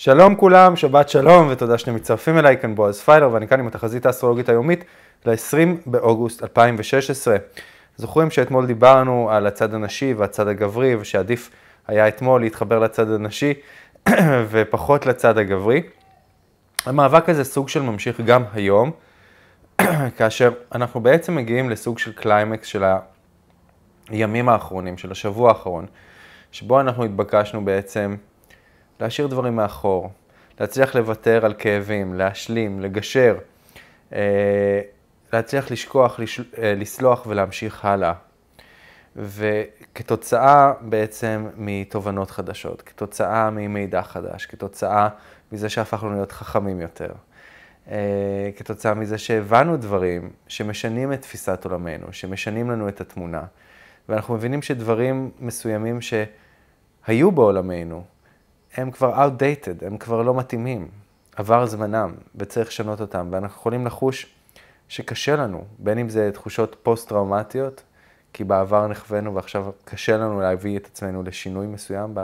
שלום כולם, שבת שלום ותודה שאתם מצטרפים אליי כאן בועז פיילר ואני כאן עם התחזית האסטרולוגית היומית ל-20 באוגוסט 2016. זוכרים שאתמול דיברנו על הצד הנשי והצד הגברי ושעדיף היה אתמול להתחבר לצד הנשי ופחות לצד הגברי. המאבק הזה סוג של ממשיך גם היום, כאשר אנחנו בעצם מגיעים לסוג של קליימקס של הימים האחרונים, של השבוע האחרון, שבו אנחנו התבקשנו בעצם להשאיר דברים מאחור, להצליח לוותר על כאבים, להשלים, לגשר, אה, להצליח לשכוח, אה, לסלוח ולהמשיך הלאה. וכתוצאה בעצם מתובנות חדשות, כתוצאה ממידע חדש, כתוצאה מזה שהפכנו להיות חכמים יותר, אה, כתוצאה מזה שהבנו דברים שמשנים את תפיסת עולמנו, שמשנים לנו את התמונה. ואנחנו מבינים שדברים מסוימים שהיו בעולמנו, הם כבר outdated, הם כבר לא מתאימים. עבר זמנם וצריך לשנות אותם, ואנחנו יכולים לחוש שקשה לנו, בין אם זה תחושות פוסט-טראומטיות, כי בעבר נכוונו ועכשיו קשה לנו להביא את עצמנו לשינוי מסוים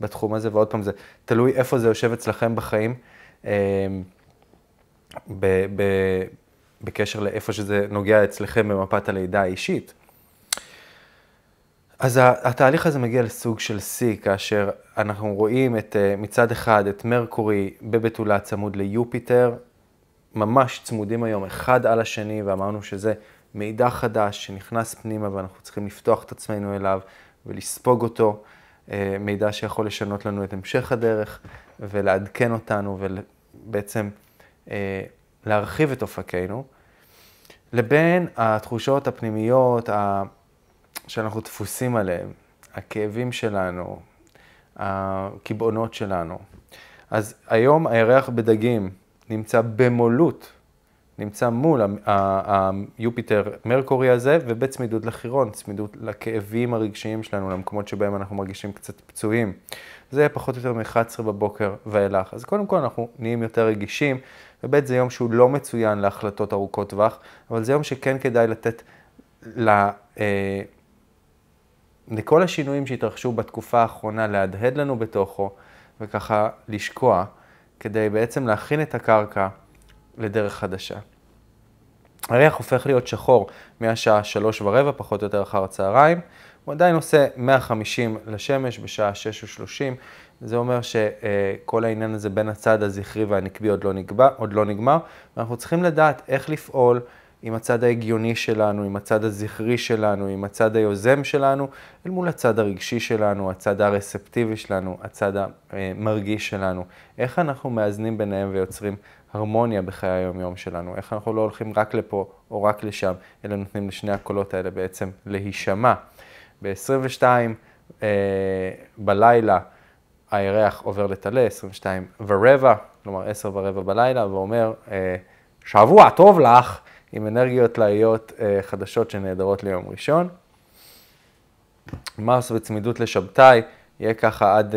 בתחום הזה, ועוד פעם, זה תלוי איפה זה יושב אצלכם בחיים, אמ, בקשר לאיפה שזה נוגע אצלכם במפת הלידה האישית. אז התהליך הזה מגיע לסוג של שיא, כאשר אנחנו רואים את, אה, מצד אחד את מרקורי בבתולה צמוד ליופיטר, ממש צמודים היום אחד על השני, ואמרנו שזה מידע חדש שנכנס פנימה ואנחנו צריכים לפתוח את עצמנו אליו ולספוג אותו, אה, מידע שיכול לשנות לנו את המשך הדרך ולעדכן אותנו ובעצם אה, להרחיב את אופקינו, לבין התחושות הפנימיות, ה... שאנחנו תפוסים עליהם, הכאבים שלנו, הקיבעונות שלנו. אז היום הירח בדגים נמצא במולות, נמצא מול היופיטר מרקורי הזה ובצמידות לחירון, צמידות לכאבים הרגשיים שלנו, למקומות שבהם אנחנו מרגישים קצת פצועים. זה יהיה פחות או יותר מ-11 בבוקר ואילך. אז קודם כל אנחנו נהיים יותר רגישים, ובית זה יום שהוא לא מצוין להחלטות ארוכות טווח, אבל זה יום שכן כדאי לתת ל... לה... אה, לכל השינויים שהתרחשו בתקופה האחרונה להדהד לנו בתוכו, וככה לשקוע, כדי בעצם להכין את הקרקע לדרך חדשה. הריח הופך להיות שחור מהשעה שלוש ורבע, פחות או יותר אחר הצהריים. הוא עדיין עושה 150 לשמש בשעה שש ושלושים, זה אומר שכל העניין הזה בין הצד הזכרי והנקבי עוד לא, נקבע, עוד לא נגמר, ואנחנו צריכים לדעת איך לפעול, עם הצד ההגיוני שלנו, עם הצד הזכרי שלנו, עם הצד היוזם שלנו, אל מול הצד הרגשי שלנו, הצד הרספטיבי שלנו, הצד המרגיש שלנו. איך אנחנו מאזנים ביניהם ויוצרים הרמוניה בחיי היום-יום שלנו? איך אנחנו לא הולכים רק לפה או רק לשם, אלא נותנים לשני הקולות האלה בעצם להישמע. ב-22 אה, בלילה הירח עובר לטלה, 22 ורבע, כלומר 10 ורבע בלילה, ואומר, אה, שבוע טוב לך. עם אנרגיות תלאיות אה, חדשות שנהדרות ליום ראשון. מרס בצמידות לשבתאי, יהיה ככה עד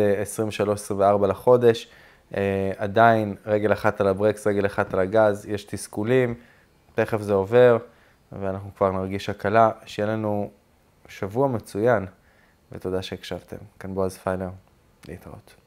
23-24 אה, לחודש. אה, עדיין רגל אחת על הברקס, רגל אחת על הגז, יש תסכולים, תכף זה עובר, ואנחנו כבר נרגיש הקלה. שיהיה לנו שבוע מצוין, ותודה שהקשבתם. כאן בועז פיילר, להתראות.